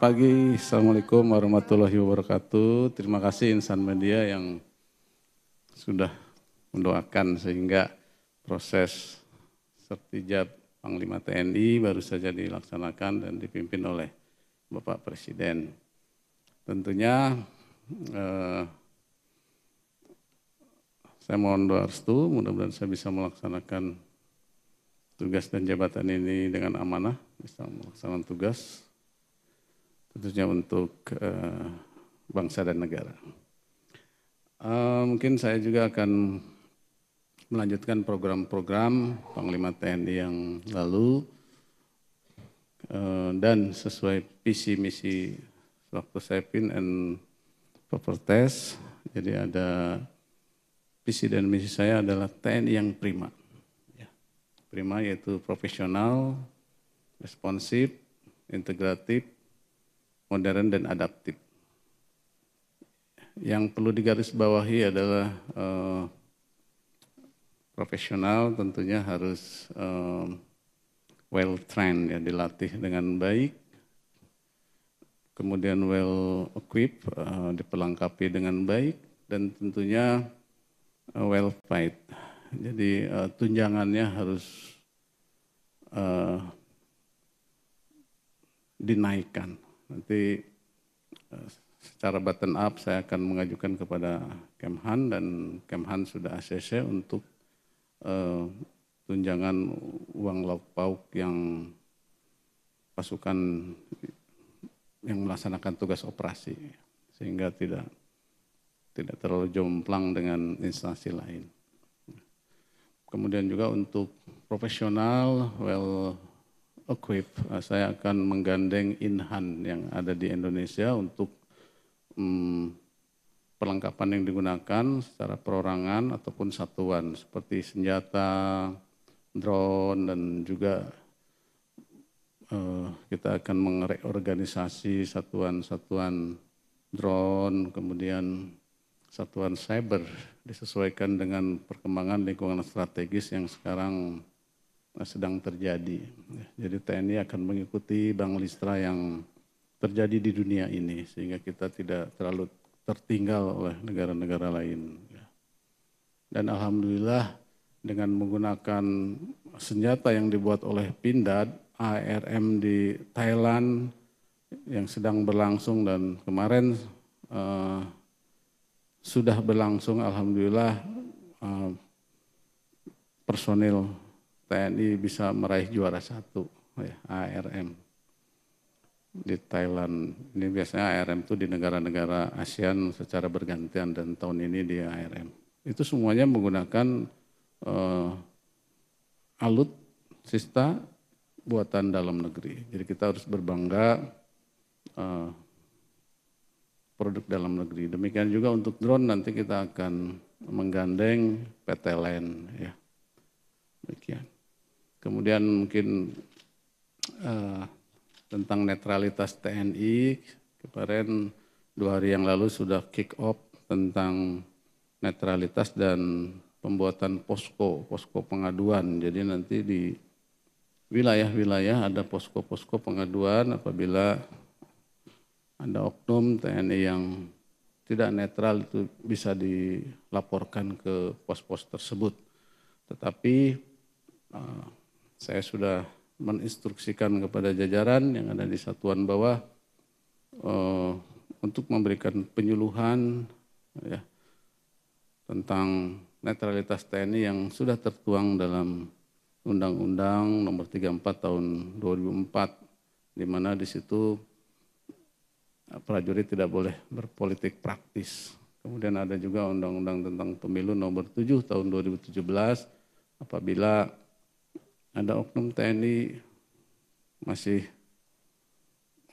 pagi, Assalamualaikum warahmatullahi wabarakatuh. Terima kasih Insan Media yang sudah mendoakan sehingga proses sertijab Panglima TNI baru saja dilaksanakan dan dipimpin oleh Bapak Presiden. Tentunya eh, saya mohon doa restu, mudah-mudahan saya bisa melaksanakan tugas dan jabatan ini dengan amanah, bisa melaksanakan tugas tentunya untuk uh, bangsa dan negara. Uh, mungkin saya juga akan melanjutkan program-program Panglima TNI yang lalu uh, dan sesuai visi misi waktu pin and Test. Jadi ada visi dan misi saya adalah TNI yang prima. Ya. Prima yaitu profesional, responsif, integratif, modern dan adaptif. Yang perlu digarisbawahi adalah eh, profesional tentunya harus eh, well trained ya dilatih dengan baik, kemudian well equipped eh, diperlengkapi dengan baik dan tentunya eh, well paid. Jadi uh, tunjangannya harus uh, dinaikkan Nanti eh, secara button up saya akan mengajukan kepada Kemhan dan Kemhan sudah ACC untuk uh, tunjangan uang lauk pauk yang pasukan yang melaksanakan tugas operasi sehingga tidak tidak terlalu jomplang dengan instansi lain. Kemudian juga untuk profesional, well equip, eh, saya akan menggandeng Inhan yang ada di Indonesia untuk hmm, perlengkapan yang digunakan secara perorangan ataupun satuan seperti senjata, drone dan juga uh, kita akan mereorganisasi satuan-satuan drone, kemudian satuan cyber disesuaikan dengan perkembangan lingkungan strategis yang sekarang sedang terjadi. Jadi TNI akan mengikuti bank listra yang terjadi di dunia ini sehingga kita tidak terlalu tertinggal oleh negara-negara lain. Dan alhamdulillah dengan menggunakan senjata yang dibuat oleh Pindad, ARM di Thailand yang sedang berlangsung dan kemarin uh, sudah berlangsung alhamdulillah uh, personil TNI bisa meraih juara satu ya, ARM di Thailand. Ini biasanya ARM itu di negara-negara ASEAN secara bergantian dan tahun ini di ARM. Itu semuanya menggunakan uh, alut sista buatan dalam negeri. Jadi kita harus berbangga uh, produk dalam negeri. Demikian juga untuk drone nanti kita akan menggandeng PT LEN ya. Demikian. Kemudian mungkin uh, tentang netralitas TNI, kemarin dua hari yang lalu sudah kick off tentang netralitas dan pembuatan posko, posko pengaduan. Jadi nanti di wilayah-wilayah ada posko-posko pengaduan apabila ada oknum TNI yang tidak netral itu bisa dilaporkan ke pos-pos tersebut. Tetapi eh, saya sudah menginstruksikan kepada jajaran yang ada di satuan bawah uh, untuk memberikan penyuluhan ya, tentang netralitas TNI yang sudah tertuang dalam Undang-Undang Nomor 34 Tahun 2004 di mana di situ eh, prajurit tidak boleh berpolitik praktis. Kemudian ada juga Undang-Undang tentang Pemilu Nomor 7 Tahun 2017 apabila ada oknum TNI masih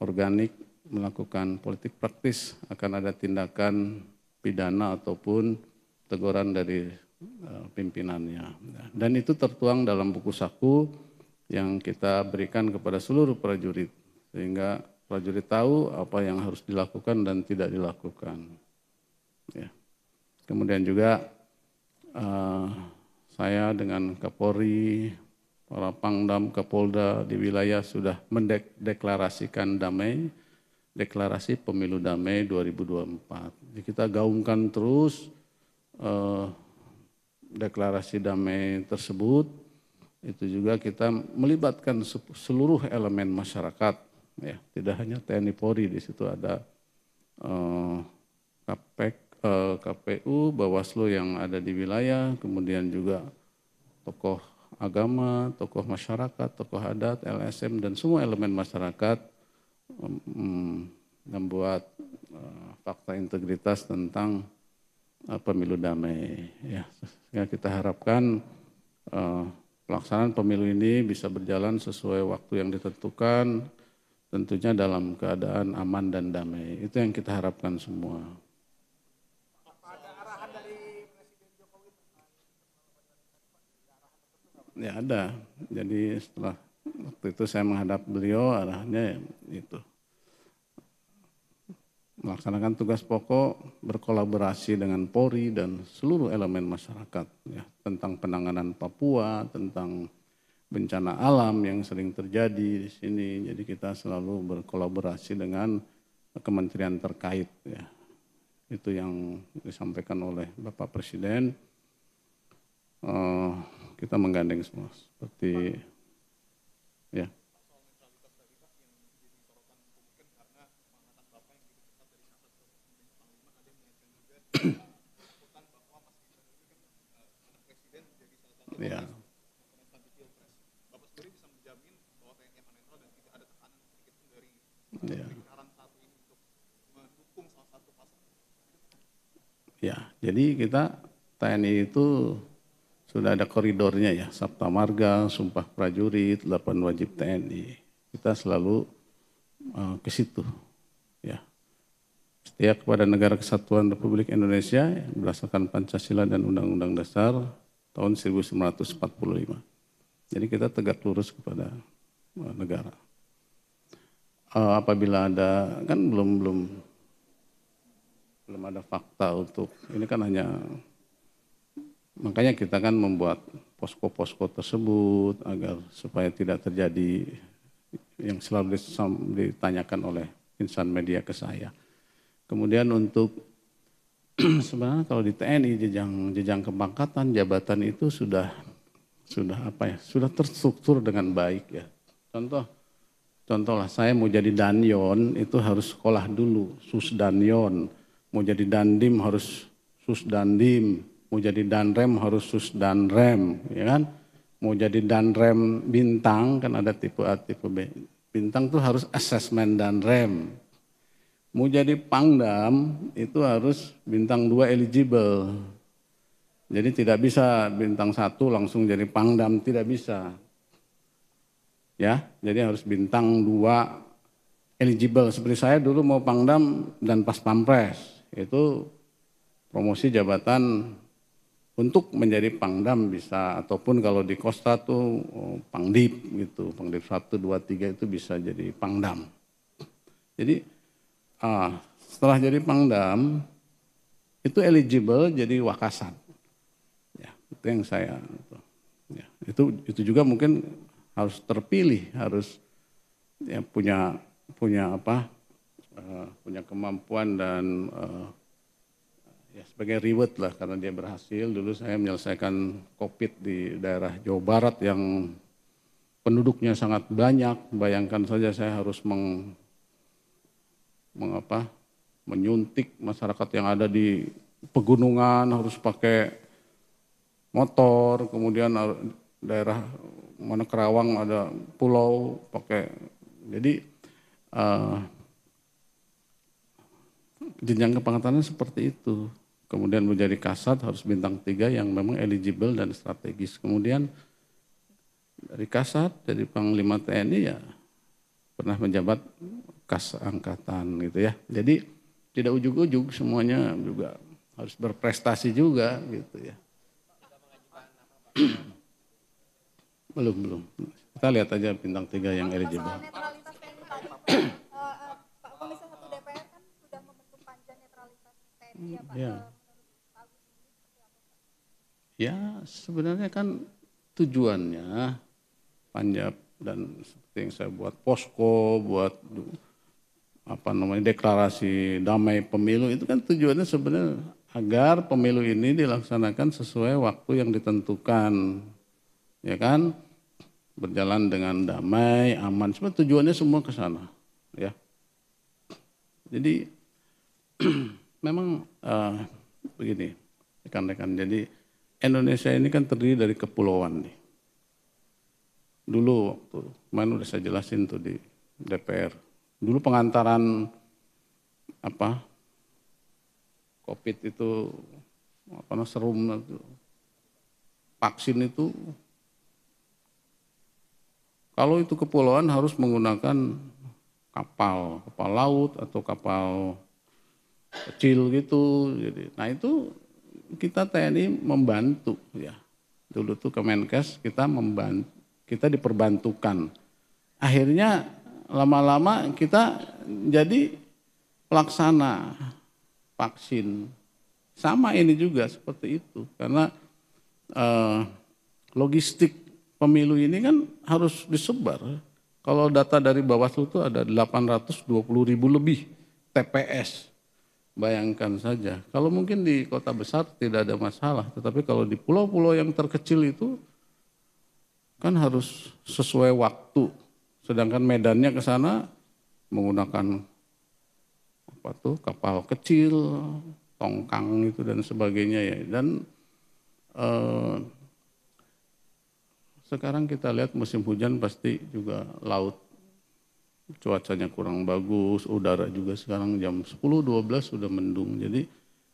organik melakukan politik praktis akan ada tindakan pidana ataupun teguran dari eh, pimpinannya. Dan itu tertuang dalam buku saku yang kita berikan kepada seluruh prajurit sehingga prajurit tahu apa yang harus dilakukan dan tidak dilakukan. Ya. Kemudian juga uh, saya dengan Kapolri para Pangdam Kapolda di wilayah sudah mendeklarasikan damai, deklarasi pemilu damai 2024. Jadi kita gaungkan terus eh, deklarasi damai tersebut. Itu juga kita melibatkan seluruh elemen masyarakat, ya tidak hanya TNI Polri di situ ada eh, KPK, eh, KPU, Bawaslu yang ada di wilayah, kemudian juga tokoh agama, tokoh masyarakat, tokoh adat, LSM dan semua elemen masyarakat membuat eh, fakta integritas tentang eh, pemilu damai. Ya, sehingga kita harapkan eh, pelaksanaan pemilu ini bisa berjalan sesuai waktu yang ditentukan, tentunya dalam keadaan aman dan damai. Itu yang kita harapkan semua. ya ada. Jadi setelah waktu itu saya menghadap beliau arahnya ya itu melaksanakan tugas pokok berkolaborasi dengan Polri dan seluruh elemen masyarakat ya tentang penanganan Papua tentang bencana alam yang sering terjadi di sini jadi kita selalu berkolaborasi dengan kementerian terkait ya itu yang disampaikan oleh Bapak Presiden uh, kita menggandeng semua seperti ya. ya. Ya. ya jadi kita TNI itu sudah ada koridornya ya, Sabta Marga, Sumpah Prajurit, 8 Wajib TNI. Kita selalu uh, ke situ. Ya. Setia kepada negara kesatuan Republik Indonesia berdasarkan Pancasila dan Undang-Undang Dasar tahun 1945. Jadi kita tegak lurus kepada uh, negara. Uh, apabila ada kan belum belum belum ada fakta untuk ini kan hanya Makanya kita kan membuat posko-posko tersebut agar supaya tidak terjadi yang selalu ditanyakan oleh insan media ke saya. Kemudian untuk sebenarnya kalau di TNI jejang jejang kepangkatan jabatan itu sudah sudah apa ya sudah terstruktur dengan baik ya. Contoh contohlah saya mau jadi danyon itu harus sekolah dulu sus danyon mau jadi dandim harus sus dandim mau jadi danrem harus sus danrem, ya kan? Mau jadi danrem bintang kan ada tipe A, tipe B. Bintang tuh harus asesmen danrem. Mau jadi pangdam itu harus bintang dua eligible. Jadi tidak bisa bintang satu langsung jadi pangdam, tidak bisa. Ya, jadi harus bintang dua eligible. Seperti saya dulu mau pangdam dan pas pampres, itu promosi jabatan untuk menjadi pangdam bisa ataupun kalau di Kosta tuh oh, pangdip gitu, pangdip satu dua tiga itu bisa jadi pangdam. Jadi ah, setelah jadi pangdam itu eligible jadi wakasan. Ya, itu yang saya itu. Ya, itu itu juga mungkin harus terpilih, harus ya punya punya apa? Uh, punya kemampuan dan uh, ya, sebagai reward lah karena dia berhasil. Dulu saya menyelesaikan COVID di daerah Jawa Barat yang penduduknya sangat banyak. Bayangkan saja saya harus meng, mengapa menyuntik masyarakat yang ada di pegunungan harus pakai motor, kemudian daerah mana Kerawang ada pulau pakai jadi uh, jenjang kepangkatannya seperti itu kemudian menjadi kasat harus bintang tiga yang memang eligible dan strategis. Kemudian dari kasat, dari Panglima TNI ya pernah menjabat kas angkatan gitu ya. Jadi tidak ujuk-ujuk semuanya juga harus berprestasi juga gitu ya. belum belum. Kita lihat aja bintang tiga yang eligible. Eh, eh, Pak Komisi 1 DPR kan sudah membentuk ya Pak. Iya. Eh, Ya sebenarnya kan tujuannya panjang dan seperti yang saya buat posko, buat apa namanya deklarasi damai pemilu itu kan tujuannya sebenarnya agar pemilu ini dilaksanakan sesuai waktu yang ditentukan. Ya kan? Berjalan dengan damai, aman. Semua tujuannya semua ke sana, ya. Jadi memang uh, begini rekan-rekan. Jadi Indonesia ini kan terdiri dari kepulauan nih. Dulu waktu mana udah saya jelasin tuh di DPR. Dulu pengantaran apa COVID itu apa serum itu vaksin itu kalau itu kepulauan harus menggunakan kapal kapal laut atau kapal kecil gitu jadi nah itu kita TNI membantu ya. Dulu tuh Kemenkes kita membantu, kita diperbantukan. Akhirnya lama-lama kita jadi pelaksana vaksin. Sama ini juga seperti itu karena eh, logistik pemilu ini kan harus disebar. Kalau data dari Bawaslu itu ada 820 ribu lebih TPS Bayangkan saja, kalau mungkin di kota besar tidak ada masalah, tetapi kalau di pulau-pulau yang terkecil itu kan harus sesuai waktu. Sedangkan medannya ke sana menggunakan apa tuh kapal kecil, tongkang itu dan sebagainya ya. Dan eh, sekarang kita lihat musim hujan pasti juga laut cuacanya kurang bagus, udara juga sekarang jam 10-12 sudah mendung. Jadi,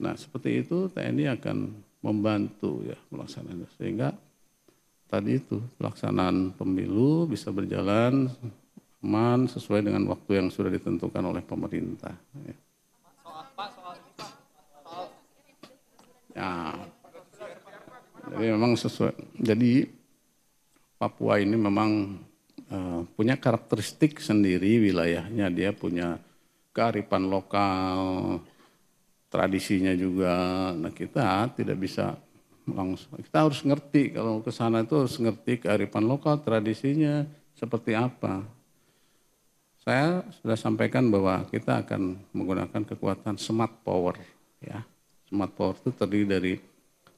nah seperti itu TNI akan membantu ya pelaksanaan sehingga tadi itu pelaksanaan pemilu bisa berjalan aman sesuai dengan waktu yang sudah ditentukan oleh pemerintah. Ya. Ya. Jadi memang sesuai. Jadi Papua ini memang Eh, punya karakteristik sendiri wilayahnya. Dia punya kearifan lokal, tradisinya juga. Nah kita tidak bisa langsung. Kita harus ngerti kalau ke sana itu harus ngerti kearifan lokal, tradisinya seperti apa. Saya sudah sampaikan bahwa kita akan menggunakan kekuatan smart power. Ya, smart power itu terdiri dari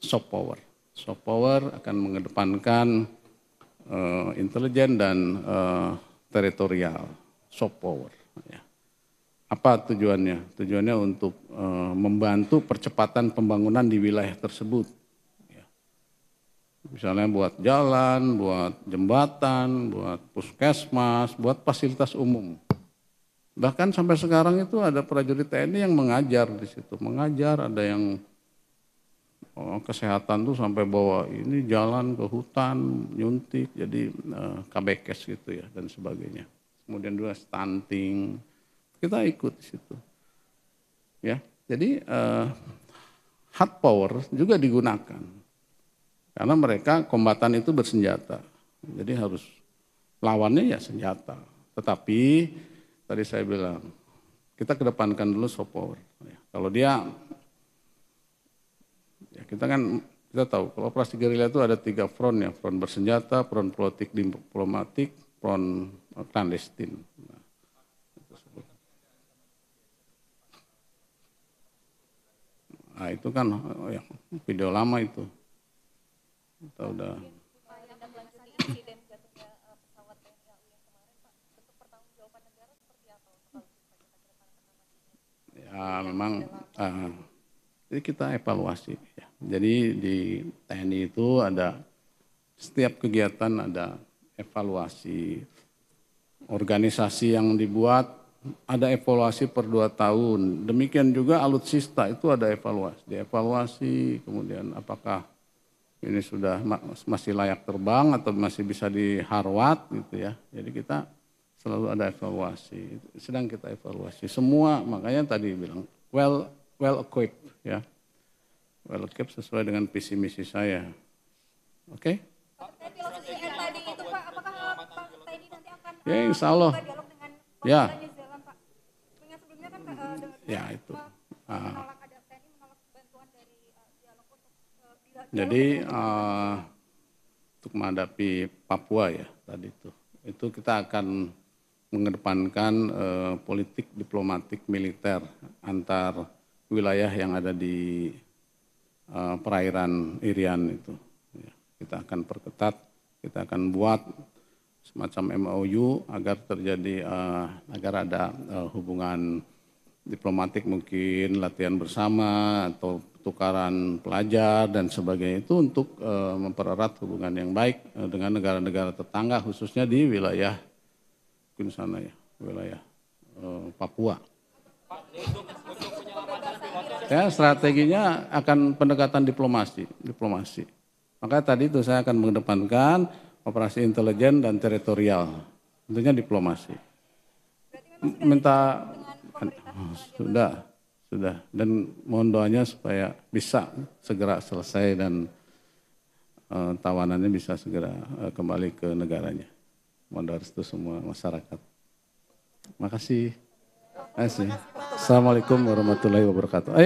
soft power. Soft power akan mengedepankan uh, intelijen dan uh, teritorial, soft power. Ya. Apa tujuannya? Tujuannya untuk uh, membantu percepatan pembangunan di wilayah tersebut. Ya. Misalnya buat jalan, buat jembatan, buat puskesmas, buat fasilitas umum. Bahkan sampai sekarang itu ada prajurit TNI yang mengajar di situ, mengajar ada yang Eh, kesehatan tuh sampai bawa ini jalan ke hutan, nyuntik, jadi uh, kabekes gitu ya dan sebagainya. Kemudian juga stunting, kita ikut di situ. Ya, jadi uh, hard power juga digunakan karena mereka kombatan itu bersenjata, jadi harus lawannya ya senjata. Tetapi tadi saya bilang kita kedepankan dulu soft power. Ya, kalau dia kita kan kita tahu kalau operasi gerilya itu ada tiga front ya, front bersenjata, front politik diplomatik, front eh, clandestin. Nah, nah, itu kan oh ya, video lama itu. Kita udah. Ya, memang. Uh, jadi kita evaluasi. Ya. Jadi di TNI itu ada setiap kegiatan ada evaluasi organisasi yang dibuat ada evaluasi per dua tahun. Demikian juga alutsista itu ada evaluasi, dievaluasi kemudian apakah ini sudah masih layak terbang atau masih bisa diharwat gitu ya. Jadi kita selalu ada evaluasi, sedang kita evaluasi semua makanya tadi bilang well well equipped ya. Well equipped sesuai dengan visi misi saya. Oke? Okay? Ya, eh, insya Allah. Ya. Kan, eh, ya, itu. Ah. Eh, Jadi uh, untuk menghadapi Papua ya tadi itu, itu kita akan mengedepankan uh, politik diplomatik militer antar wilayah yang ada di uh, perairan Irian itu. Ya, kita akan perketat, kita akan buat semacam MOU agar terjadi uh, agar ada uh, hubungan diplomatik mungkin latihan bersama atau tukaran pelajar dan sebagainya itu untuk uh, mempererat hubungan yang baik uh, dengan negara-negara tetangga khususnya di wilayah mungkin sana ya wilayah uh, Papua. Pak, Ya, strateginya akan pendekatan diplomasi, diplomasi. Maka tadi itu saya akan mengedepankan operasi intelijen dan teritorial. Tentunya diplomasi. Minta sudah, sudah dan mohon doanya supaya bisa segera selesai dan uh, tawanannya bisa segera uh, kembali ke negaranya. Mohon doa restu semua masyarakat. Makasih. Assalamualaikum warahmatullahi wabarakatuh. Ayo.